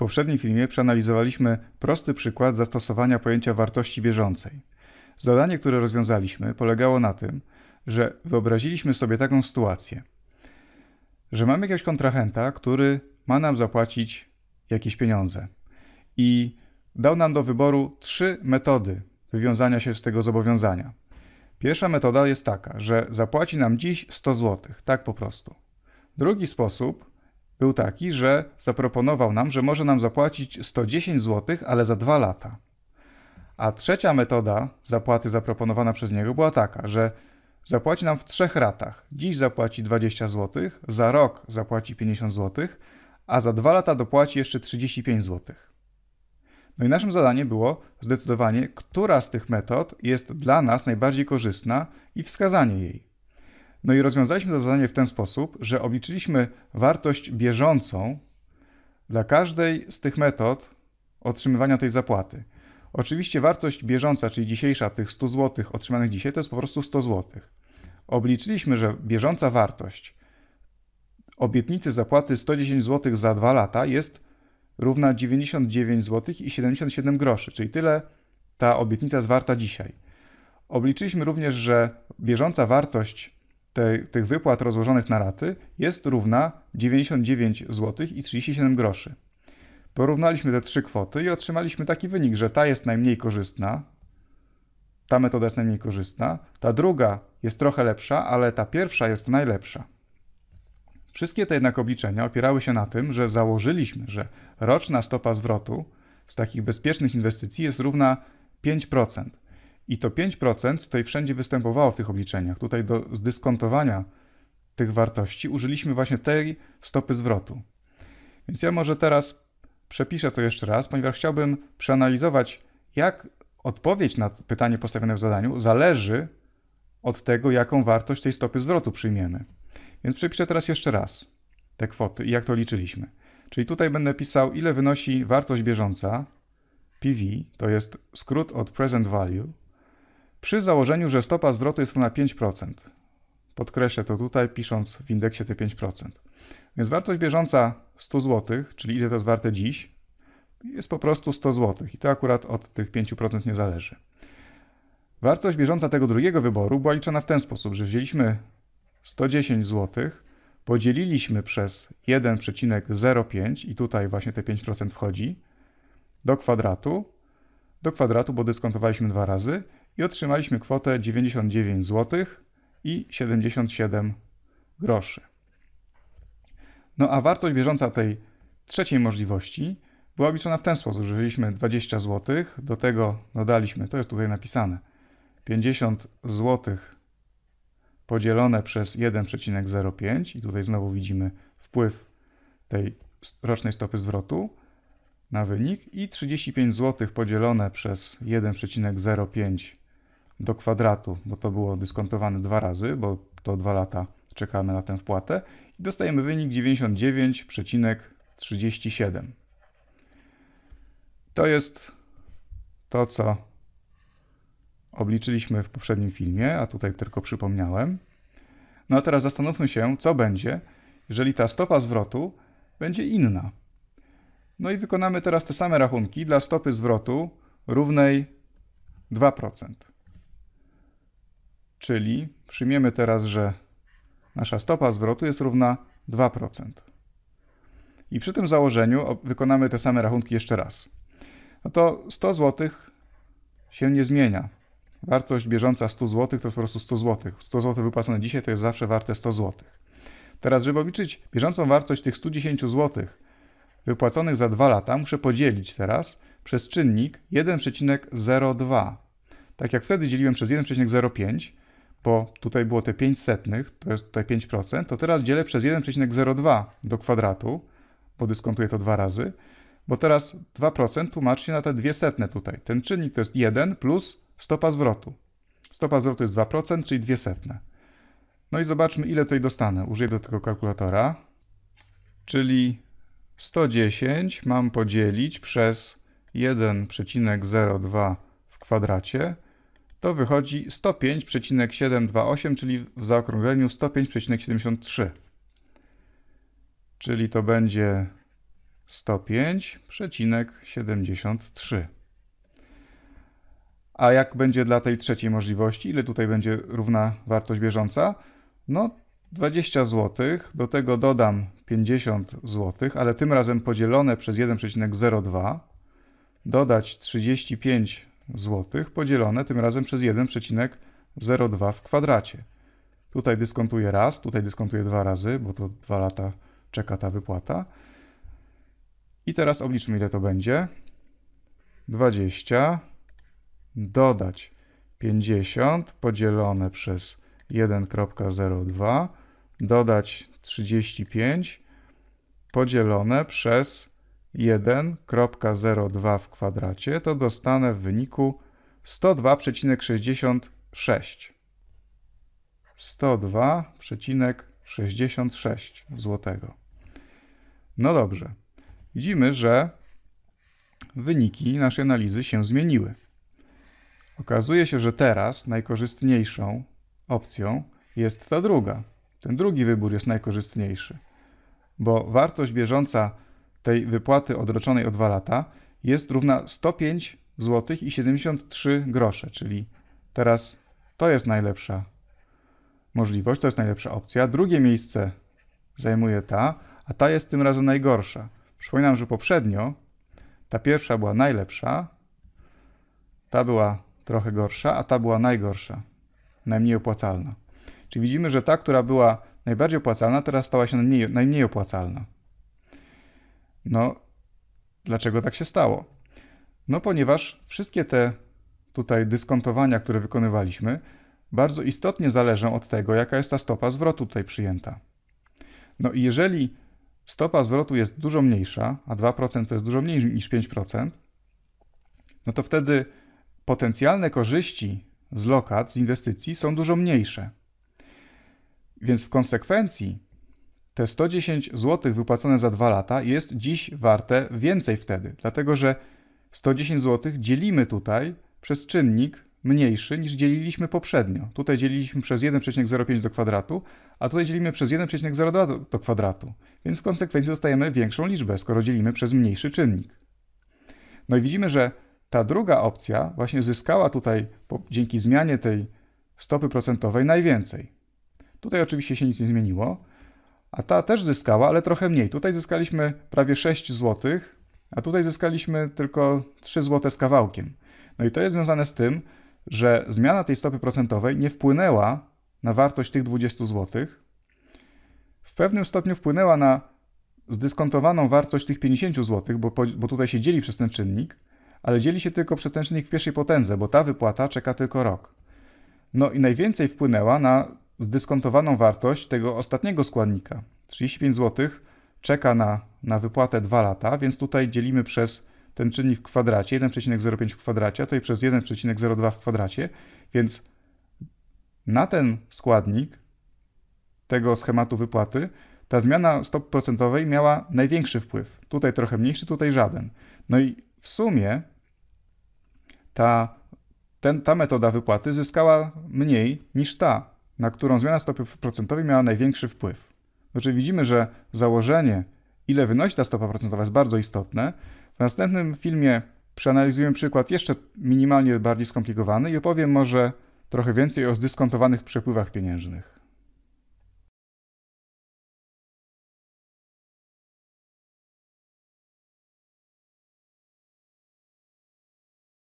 poprzednim filmie przeanalizowaliśmy prosty przykład zastosowania pojęcia wartości bieżącej. Zadanie, które rozwiązaliśmy, polegało na tym, że wyobraziliśmy sobie taką sytuację, że mamy jakiegoś kontrahenta, który ma nam zapłacić jakieś pieniądze i dał nam do wyboru trzy metody wywiązania się z tego zobowiązania. Pierwsza metoda jest taka, że zapłaci nam dziś 100 zł, tak po prostu. Drugi sposób był taki, że zaproponował nam, że może nam zapłacić 110 zł, ale za dwa lata. A trzecia metoda zapłaty zaproponowana przez niego była taka, że zapłaci nam w trzech ratach. Dziś zapłaci 20 zł, za rok zapłaci 50 zł, a za dwa lata dopłaci jeszcze 35 zł. No i naszym zadaniem było zdecydowanie, która z tych metod jest dla nas najbardziej korzystna i wskazanie jej. No i rozwiązaliśmy to zadanie w ten sposób, że obliczyliśmy wartość bieżącą dla każdej z tych metod otrzymywania tej zapłaty. Oczywiście wartość bieżąca, czyli dzisiejsza tych 100 zł otrzymanych dzisiaj, to jest po prostu 100 zł. Obliczyliśmy, że bieżąca wartość obietnicy zapłaty 110 zł za 2 lata jest równa 99 zł i 77 groszy, czyli tyle ta obietnica jest warta dzisiaj. Obliczyliśmy również, że bieżąca wartość te, tych wypłat rozłożonych na raty jest równa 99 zł i 37 groszy. Porównaliśmy te trzy kwoty i otrzymaliśmy taki wynik, że ta jest najmniej korzystna, ta metoda jest najmniej korzystna, ta druga jest trochę lepsza, ale ta pierwsza jest najlepsza. Wszystkie te jednak obliczenia opierały się na tym, że założyliśmy, że roczna stopa zwrotu z takich bezpiecznych inwestycji jest równa 5%. I to 5% tutaj wszędzie występowało w tych obliczeniach. Tutaj do zdyskontowania tych wartości użyliśmy właśnie tej stopy zwrotu. Więc ja może teraz przepiszę to jeszcze raz, ponieważ chciałbym przeanalizować, jak odpowiedź na pytanie postawione w zadaniu zależy od tego, jaką wartość tej stopy zwrotu przyjmiemy. Więc przepiszę teraz jeszcze raz te kwoty i jak to liczyliśmy. Czyli tutaj będę pisał, ile wynosi wartość bieżąca PV, to jest skrót od present value, przy założeniu, że stopa zwrotu jest równa 5%. Podkreślę to tutaj, pisząc w indeksie te 5%. Więc wartość bieżąca 100 zł, czyli ile to jest warte dziś, jest po prostu 100 zł i to akurat od tych 5% nie zależy. Wartość bieżąca tego drugiego wyboru była liczona w ten sposób, że wzięliśmy 110 zł, podzieliliśmy przez 1,05 i tutaj właśnie te 5% wchodzi do kwadratu, do kwadratu, bo dyskontowaliśmy dwa razy i otrzymaliśmy kwotę 99 zł i 77 groszy. No a wartość bieżąca tej trzeciej możliwości była obliczona w ten sposób, że wzięliśmy 20 zł, do tego dodaliśmy, to jest tutaj napisane, 50 zł podzielone przez 1,05 i tutaj znowu widzimy wpływ tej rocznej stopy zwrotu na wynik i 35 zł podzielone przez 1,05 do kwadratu, bo to było dyskontowane dwa razy, bo to dwa lata czekamy na tę wpłatę i dostajemy wynik 99,37. To jest to, co obliczyliśmy w poprzednim filmie, a tutaj tylko przypomniałem. No a teraz zastanówmy się, co będzie, jeżeli ta stopa zwrotu będzie inna. No i wykonamy teraz te same rachunki dla stopy zwrotu równej 2%. Czyli przyjmiemy teraz, że nasza stopa zwrotu jest równa 2%. I przy tym założeniu wykonamy te same rachunki jeszcze raz. No to 100 zł się nie zmienia. Wartość bieżąca 100 zł to po prostu 100 zł. 100 zł wypłacone dzisiaj to jest zawsze warte 100 zł. Teraz, żeby obliczyć bieżącą wartość tych 110 zł wypłaconych za 2 lata, muszę podzielić teraz przez czynnik 1,02. Tak jak wtedy dzieliłem przez 1,05, bo tutaj było te 5 setnych, to jest tutaj 5%, to teraz dzielę przez 1,02 do kwadratu, bo dyskontuję to dwa razy, bo teraz 2% tłumacz się na te dwie setne tutaj. Ten czynnik to jest 1 plus stopa zwrotu. Stopa zwrotu jest 2%, czyli dwie setne. No i zobaczmy, ile tutaj dostanę. Użyję do tego kalkulatora, czyli 110 mam podzielić przez 1,02 w kwadracie, to wychodzi 105,728, czyli w zaokrągleniu 105,73. Czyli to będzie 105,73. A jak będzie dla tej trzeciej możliwości? Ile tutaj będzie równa wartość bieżąca? No 20 zł, do tego dodam 50 zł, ale tym razem podzielone przez 1,02, dodać 35 złotych podzielone tym razem przez 1,02 w kwadracie. Tutaj dyskontuję raz, tutaj dyskontuję dwa razy, bo to dwa lata czeka ta wypłata. I teraz obliczmy, ile to będzie. 20 dodać 50 podzielone przez 1,02 dodać 35 podzielone przez 1.02 w kwadracie, to dostanę w wyniku 102,66. 102,66 złotego. No dobrze. Widzimy, że wyniki naszej analizy się zmieniły. Okazuje się, że teraz najkorzystniejszą opcją jest ta druga. Ten drugi wybór jest najkorzystniejszy, bo wartość bieżąca tej wypłaty odroczonej o 2 lata jest równa 105 zł i 73 grosze, czyli teraz to jest najlepsza możliwość, to jest najlepsza opcja. Drugie miejsce zajmuje ta, a ta jest tym razem najgorsza. Przypominam, że poprzednio ta pierwsza była najlepsza, ta była trochę gorsza, a ta była najgorsza, najmniej opłacalna. Czyli widzimy, że ta, która była najbardziej opłacalna, teraz stała się najmniej, najmniej opłacalna. No, dlaczego tak się stało? No, ponieważ wszystkie te tutaj dyskontowania, które wykonywaliśmy, bardzo istotnie zależą od tego, jaka jest ta stopa zwrotu tutaj przyjęta. No i jeżeli stopa zwrotu jest dużo mniejsza, a 2% to jest dużo mniej niż 5%, no to wtedy potencjalne korzyści z lokat, z inwestycji są dużo mniejsze. Więc w konsekwencji te 110 zł wypłacone za 2 lata jest dziś warte więcej wtedy, dlatego że 110 zł dzielimy tutaj przez czynnik mniejszy niż dzieliliśmy poprzednio. Tutaj dzieliliśmy przez 1,05 do kwadratu, a tutaj dzielimy przez 1,02 do kwadratu, więc w konsekwencji dostajemy większą liczbę, skoro dzielimy przez mniejszy czynnik. No i widzimy, że ta druga opcja właśnie zyskała tutaj dzięki zmianie tej stopy procentowej najwięcej. Tutaj oczywiście się nic nie zmieniło, a ta też zyskała, ale trochę mniej. Tutaj zyskaliśmy prawie 6 zł, a tutaj zyskaliśmy tylko 3 zł z kawałkiem. No i to jest związane z tym, że zmiana tej stopy procentowej nie wpłynęła na wartość tych 20 zł. W pewnym stopniu wpłynęła na zdyskontowaną wartość tych 50 zł, bo, bo tutaj się dzieli przez ten czynnik, ale dzieli się tylko przez ten czynnik w pierwszej potędze, bo ta wypłata czeka tylko rok. No i najwięcej wpłynęła na zdyskontowaną wartość tego ostatniego składnika, 35 zł, czeka na, na wypłatę 2 lata, więc tutaj dzielimy przez ten czynnik w kwadracie, 1,05 w kwadracie, a tutaj przez 1,02 w kwadracie, więc na ten składnik tego schematu wypłaty ta zmiana stop procentowej miała największy wpływ. Tutaj trochę mniejszy, tutaj żaden. No i w sumie ta, ten, ta metoda wypłaty zyskała mniej niż ta na którą zmiana stopy procentowej miała największy wpływ. Znaczy widzimy, że założenie, ile wynosi ta stopa procentowa, jest bardzo istotne. W następnym filmie przeanalizujemy przykład jeszcze minimalnie bardziej skomplikowany i opowiem może trochę więcej o zdyskontowanych przepływach pieniężnych.